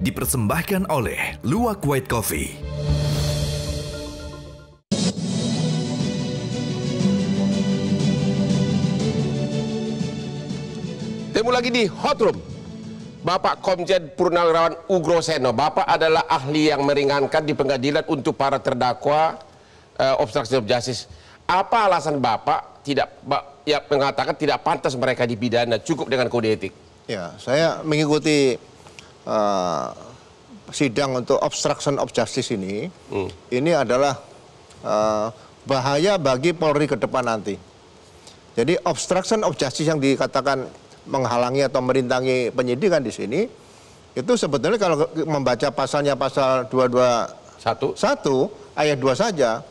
dipersembahkan oleh Luwak White Coffee. Temu lagi di Hot Room. Bapak Komjen Purnawirawan Ugro Seno, Bapak adalah ahli yang meringankan di pengadilan untuk para terdakwa uh, obstruction of justice. Apa alasan Bapak tidak ya mengatakan tidak pantas mereka dipidana cukup dengan kode etik? Ya, saya mengikuti uh, sidang untuk obstruction of justice ini, hmm. ini adalah uh, bahaya bagi Polri ke depan nanti. Jadi obstruction of justice yang dikatakan menghalangi atau merintangi penyidikan di sini, itu sebetulnya kalau membaca pasalnya pasal 221 ayat 2 saja,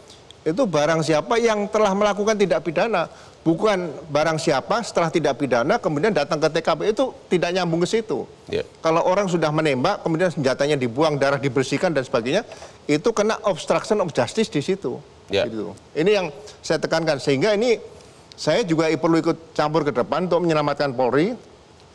itu barang siapa yang telah melakukan tidak pidana bukan barang siapa setelah tidak pidana kemudian datang ke TKP itu tidak nyambung ke situ. Yeah. Kalau orang sudah menembak kemudian senjatanya dibuang, darah dibersihkan dan sebagainya, itu kena obstruction of justice di situ. Yeah. Gitu. Ini yang saya tekankan sehingga ini saya juga perlu ikut campur ke depan untuk menyelamatkan Polri.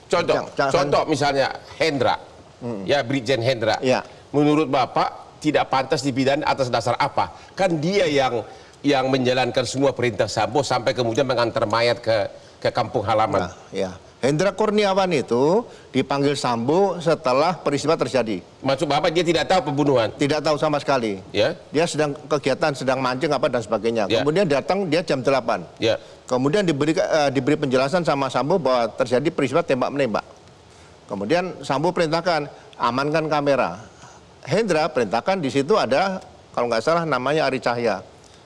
Contoh, yang contoh misalnya Hendra, hmm. ya Brigjen Hendra. Yeah. Menurut Bapak tidak pantas dipidana atas dasar apa? Kan dia yang yang menjalankan semua perintah Sambo sampai kemudian mengantar mayat ke ke kampung halaman. Nah, ya. Hendra Kurniawan itu dipanggil Sambo setelah peristiwa terjadi. Maksud Bapak dia tidak tahu pembunuhan? Tidak tahu sama sekali. Ya. Dia sedang kegiatan sedang mancing apa dan sebagainya. Ya. Kemudian datang dia jam 8. Ya. Kemudian diberi uh, diberi penjelasan sama Sambo bahwa terjadi peristiwa tembak menembak. Kemudian Sambo perintahkan amankan kamera. Hendra perintahkan di situ ada kalau nggak salah namanya Ari Cahya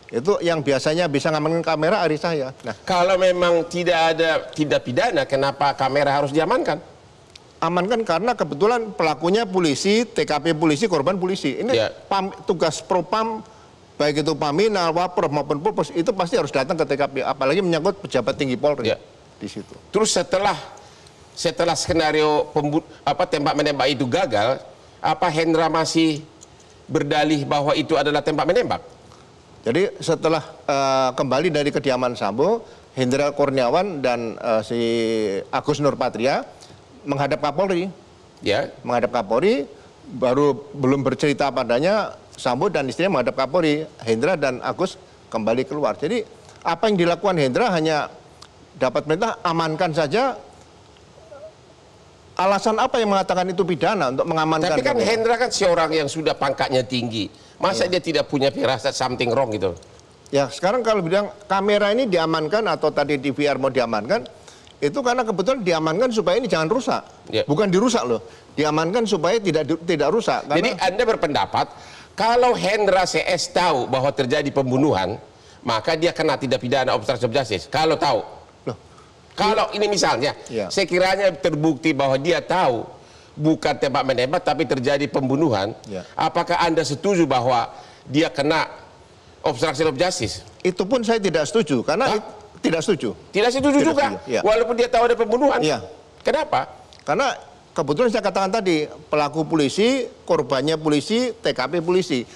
itu yang biasanya bisa ngamankan kamera hari saya. Nah, kalau memang tidak ada tidak pidana, kenapa kamera harus diamankan? Amankan karena kebetulan pelakunya polisi, TKP polisi, korban polisi. Ini ya. pam, tugas propam baik itu Pamina, wapor maupun Purpos itu pasti harus datang ke TKP apalagi menyangkut pejabat tinggi Polri ya. di situ. Terus setelah setelah skenario tempat apa tembak menembak itu gagal, apa Hendra masih berdalih bahwa itu adalah tembak menembak? Jadi setelah uh, kembali dari kediaman Sambo, Hendra Kurniawan dan uh, si Agus Nurpatria menghadap Kapolri. Ya. Menghadap Kapolri, baru belum bercerita padanya, Sambo dan istrinya menghadap Kapolri. Hendra dan Agus kembali keluar. Jadi apa yang dilakukan Hendra hanya dapat perintah amankan saja alasan apa yang mengatakan itu pidana untuk mengamankan? Tapi kan kamu? Hendra kan seorang yang sudah pangkatnya tinggi. Masa iya. dia tidak punya firasat something wrong gitu? Ya sekarang kalau bilang kamera ini diamankan atau tadi DVR mau diamankan, itu karena kebetulan diamankan supaya ini jangan rusak, ya. bukan dirusak loh, diamankan supaya tidak tidak rusak. Karena... Jadi anda berpendapat kalau Hendra CS tahu bahwa terjadi pembunuhan, maka dia kena tidak pidana obstruction of justice. Kalau tahu, kalau ini misalnya, ya. sekiranya terbukti bahwa dia tahu bukan tembak menembak tapi terjadi pembunuhan, ya. apakah Anda setuju bahwa dia kena obstruction of justice? Itu pun saya tidak setuju karena tidak setuju. Tidak setuju tidak juga. Ya. Walaupun dia tahu ada pembunuhan. Ya. Kenapa? Karena kebetulan saya katakan tadi pelaku polisi, korbannya polisi, TKP polisi.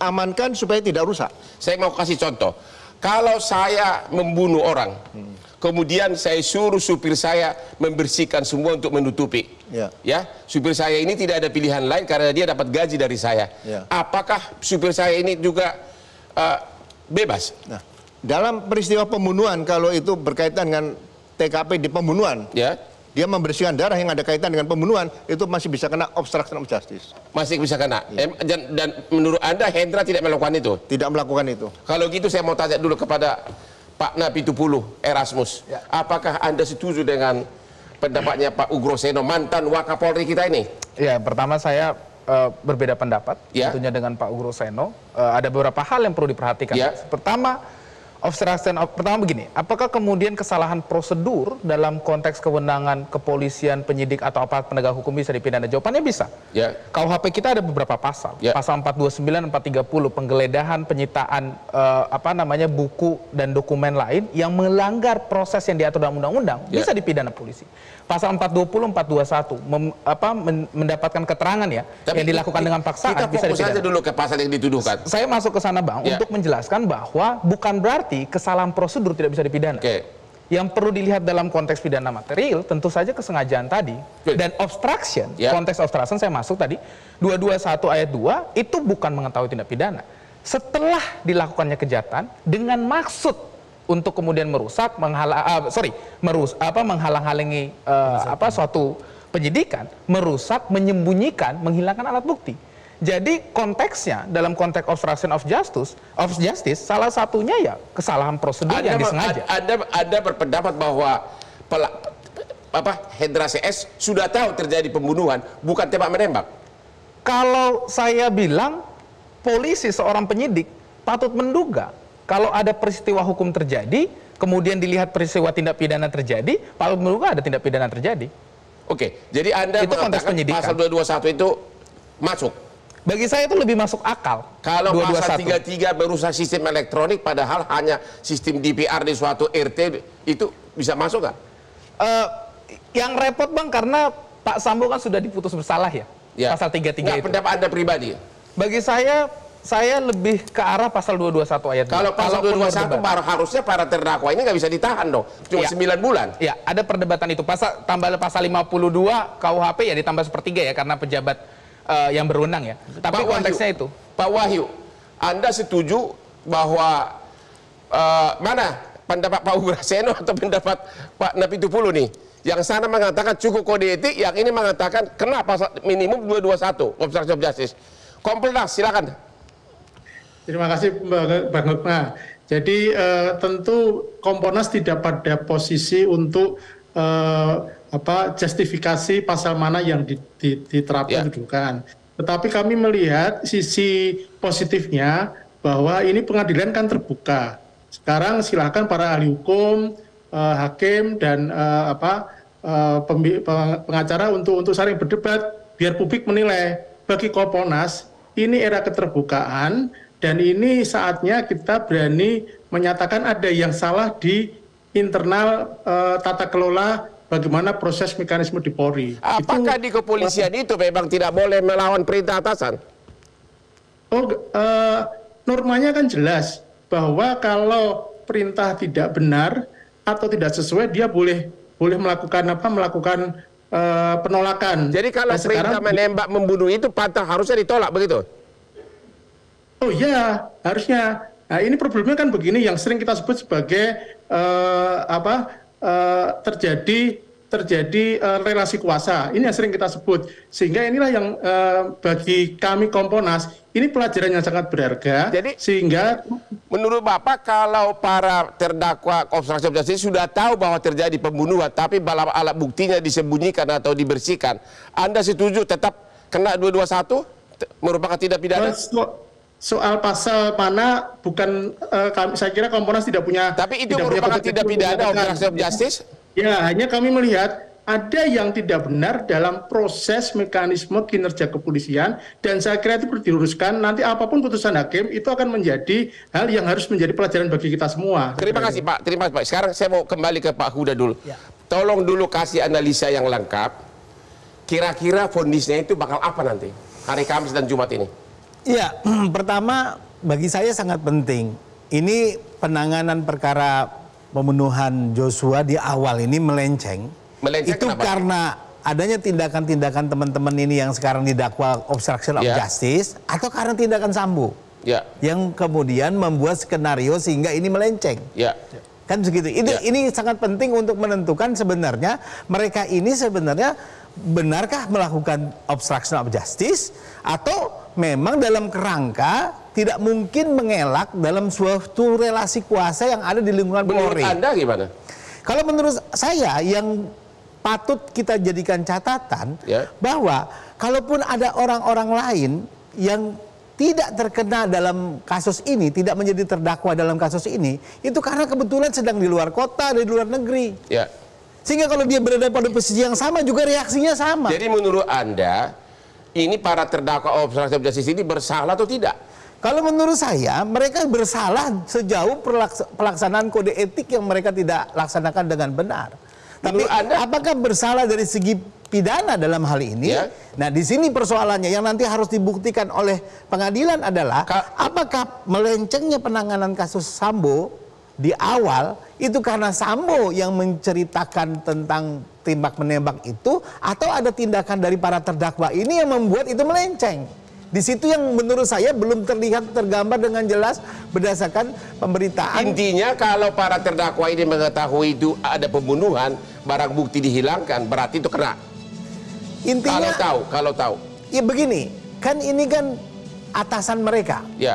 Amankan supaya tidak rusak. Saya mau kasih contoh. Kalau saya membunuh orang, hmm Kemudian saya suruh supir saya membersihkan semua untuk menutupi. Ya. ya, supir saya ini tidak ada pilihan lain karena dia dapat gaji dari saya. Ya. Apakah supir saya ini juga uh, bebas? Nah, dalam peristiwa pembunuhan kalau itu berkaitan dengan TKP di pembunuhan, ya dia membersihkan darah yang ada kaitan dengan pembunuhan itu masih bisa kena obstruction of justice. Masih bisa kena. Ya. Dan, dan menurut Anda Hendra tidak melakukan itu? Tidak melakukan itu. Kalau gitu saya mau tanya dulu kepada Pak Nabi 70 Erasmus. Ya. Apakah Anda setuju dengan pendapatnya Pak Ugro Seno mantan Wakapolri kita ini? Ya, pertama saya uh, berbeda pendapat ya. tentunya dengan Pak Ugro Seno. Uh, ada beberapa hal yang perlu diperhatikan. Ya. Pertama, obstruction of pertama begini, apakah kemudian kesalahan prosedur dalam konteks kewenangan kepolisian, penyidik atau aparat penegak hukum bisa dipidana? Jawabannya bisa. Ya. Yeah. KUHP kita ada beberapa pasal. Ya. Yeah. Pasal 429, 430, penggeledahan, penyitaan eh, apa namanya buku dan dokumen lain yang melanggar proses yang diatur dalam undang-undang ya. bisa dipidana polisi. Pasal 420, 421 mem, apa men, mendapatkan keterangan ya Tapi yang dilakukan dengan paksaan kita bisa dipidana. Kita fokus aja dulu ke pasal yang dituduhkan. Saya masuk ke sana Bang ya. untuk menjelaskan bahwa bukan berarti berarti kesalahan prosedur tidak bisa dipidana. Okay. Yang perlu dilihat dalam konteks pidana material tentu saja kesengajaan tadi Good. dan obstruction. Yeah. Konteks obstruction saya masuk tadi 221 ayat 2 itu bukan mengetahui tindak pidana. Setelah dilakukannya kejahatan dengan maksud untuk kemudian merusak, menghalang uh, ah, sorry, merus apa menghalang-halangi uh, apa suatu penyidikan, merusak, menyembunyikan, menghilangkan alat bukti jadi konteksnya dalam konteks obstruction of justice, of justice salah satunya ya kesalahan prosedur ada, yang disengaja. Ada ada berpendapat bahwa pelak, apa Hendra CS sudah tahu terjadi pembunuhan, bukan tembak menembak. Kalau saya bilang polisi seorang penyidik patut menduga kalau ada peristiwa hukum terjadi, kemudian dilihat peristiwa tindak pidana terjadi, patut menduga ada tindak pidana terjadi. Oke, jadi Anda itu mengatakan pasal 221 itu masuk bagi saya itu lebih masuk akal. Kalau pasal tiga berusaha sistem elektronik padahal hanya sistem DPR di suatu RT itu bisa masuk kan? Uh, yang repot Bang karena Pak Sambo kan sudah diputus bersalah ya. ya. Pasal tiga tiga itu. pendapat Anda pribadi? Ya? Bagi saya saya lebih ke arah pasal 221 ayat 2. Kalau pasal dua 221 satu harusnya para terdakwa ini nggak bisa ditahan dong. Cuma ya. 9 bulan. Ya, ada perdebatan itu. Pasal tambah pasal 52 KUHP ya ditambah sepertiga ya karena pejabat uh, yang berwenang ya. Tapi Pak konteksnya Wahyu, itu. Pak Wahyu, Anda setuju bahwa uh, mana pendapat Pak Ugraseno atau pendapat Pak Napitupulu nih? Yang sana mengatakan cukup kode etik, yang ini mengatakan kenapa minimum 221 obstruction of justice. Kompolnas, silakan. Terima kasih Bang Hukma. Nah, jadi uh, tentu Komponas tidak pada posisi untuk uh, apa justifikasi pasal mana yang diterapkan yeah. dudukan. Gitu, Tetapi kami melihat sisi positifnya bahwa ini pengadilan kan terbuka. Sekarang silakan para ahli hukum, eh, hakim dan eh, apa eh, pengacara untuk untuk saling berdebat biar publik menilai. Bagi Komponas ini era keterbukaan dan ini saatnya kita berani menyatakan ada yang salah di internal eh, tata kelola bagaimana proses mekanisme di Polri. Apakah itu, di kepolisian itu memang tidak boleh melawan perintah atasan? Oh, uh, normanya kan jelas bahwa kalau perintah tidak benar atau tidak sesuai dia boleh boleh melakukan apa melakukan uh, penolakan. Jadi kalau nah, perintah sekarang, menembak membunuh itu patah harusnya ditolak begitu? Oh iya, harusnya. Nah ini problemnya kan begini yang sering kita sebut sebagai uh, apa Eh, terjadi terjadi uh, relasi kuasa. Ini yang sering kita sebut. Sehingga inilah yang uh, bagi kami Komponas ini pelajaran yang sangat berharga. Jadi sehingga menurut Bapak kalau para terdakwa konstruksi justice sudah tahu bahwa terjadi pembunuhan tapi balap alat buktinya disembunyikan atau dibersihkan, Anda setuju tetap kena 221 merupakan tidak pidana? soal pasal mana bukan uh, kami, saya kira Komponas tidak punya tapi itu tidak merupakan punya tidak pidana obstruction of justice ya hanya kami melihat ada yang tidak benar dalam proses mekanisme kinerja kepolisian dan saya kira itu perlu diluruskan nanti apapun putusan hakim itu akan menjadi hal yang harus menjadi pelajaran bagi kita semua terima kasih Pak terima kasih Pak sekarang saya mau kembali ke Pak Huda dulu ya. tolong dulu kasih analisa yang lengkap kira-kira fondisnya itu bakal apa nanti hari Kamis dan Jumat ini Ya pertama bagi saya sangat penting. Ini penanganan perkara pembunuhan Joshua di awal ini melenceng. Melenceng Itu kenapa? karena adanya tindakan-tindakan teman-teman ini yang sekarang didakwa obstruction of yeah. justice atau karena tindakan Sambu Yeah. Yang kemudian membuat skenario sehingga ini melenceng. Yeah. Kan begitu. Itu yeah. ini sangat penting untuk menentukan sebenarnya mereka ini sebenarnya benarkah melakukan obstruction of justice atau memang dalam kerangka tidak mungkin mengelak dalam suatu relasi kuasa yang ada di lingkungan Polri. Menurut Anda gimana? Kalau menurut saya yang patut kita jadikan catatan ya. bahwa kalaupun ada orang-orang lain yang tidak terkena dalam kasus ini, tidak menjadi terdakwa dalam kasus ini, itu karena kebetulan sedang di luar kota, di luar negeri. Ya. Sehingga kalau dia berada pada posisi yang sama juga reaksinya sama. Jadi menurut Anda, ini para terdakwa obstruction of justice ini bersalah atau tidak? Kalau menurut saya mereka bersalah sejauh pelaksanaan kode etik yang mereka tidak laksanakan dengan benar. Tapi ada. apakah bersalah dari segi pidana dalam hal ini? Ya. Nah, di sini persoalannya yang nanti harus dibuktikan oleh pengadilan adalah Ka apakah melencengnya penanganan kasus Sambo di awal itu karena Sambo yang menceritakan tentang tembak menembak itu atau ada tindakan dari para terdakwa ini yang membuat itu melenceng. Di situ yang menurut saya belum terlihat tergambar dengan jelas berdasarkan pemberitaan. Intinya kalau para terdakwa ini mengetahui itu ada pembunuhan, barang bukti dihilangkan, berarti itu kena. Intinya kalau tahu, kalau tahu. Ya begini, kan ini kan atasan mereka. Ya.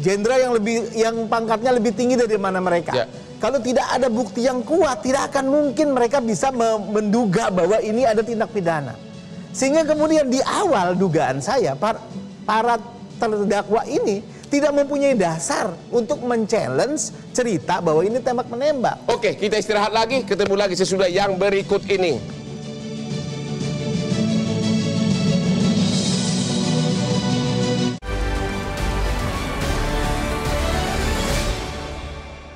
Jenderal yang lebih yang pangkatnya lebih tinggi dari mana mereka. Ya kalau tidak ada bukti yang kuat, tidak akan mungkin mereka bisa menduga bahwa ini ada tindak pidana. Sehingga kemudian di awal dugaan saya para, para terdakwa ini tidak mempunyai dasar untuk men cerita bahwa ini tembak menembak. Oke, kita istirahat lagi, ketemu lagi sesudah yang berikut ini.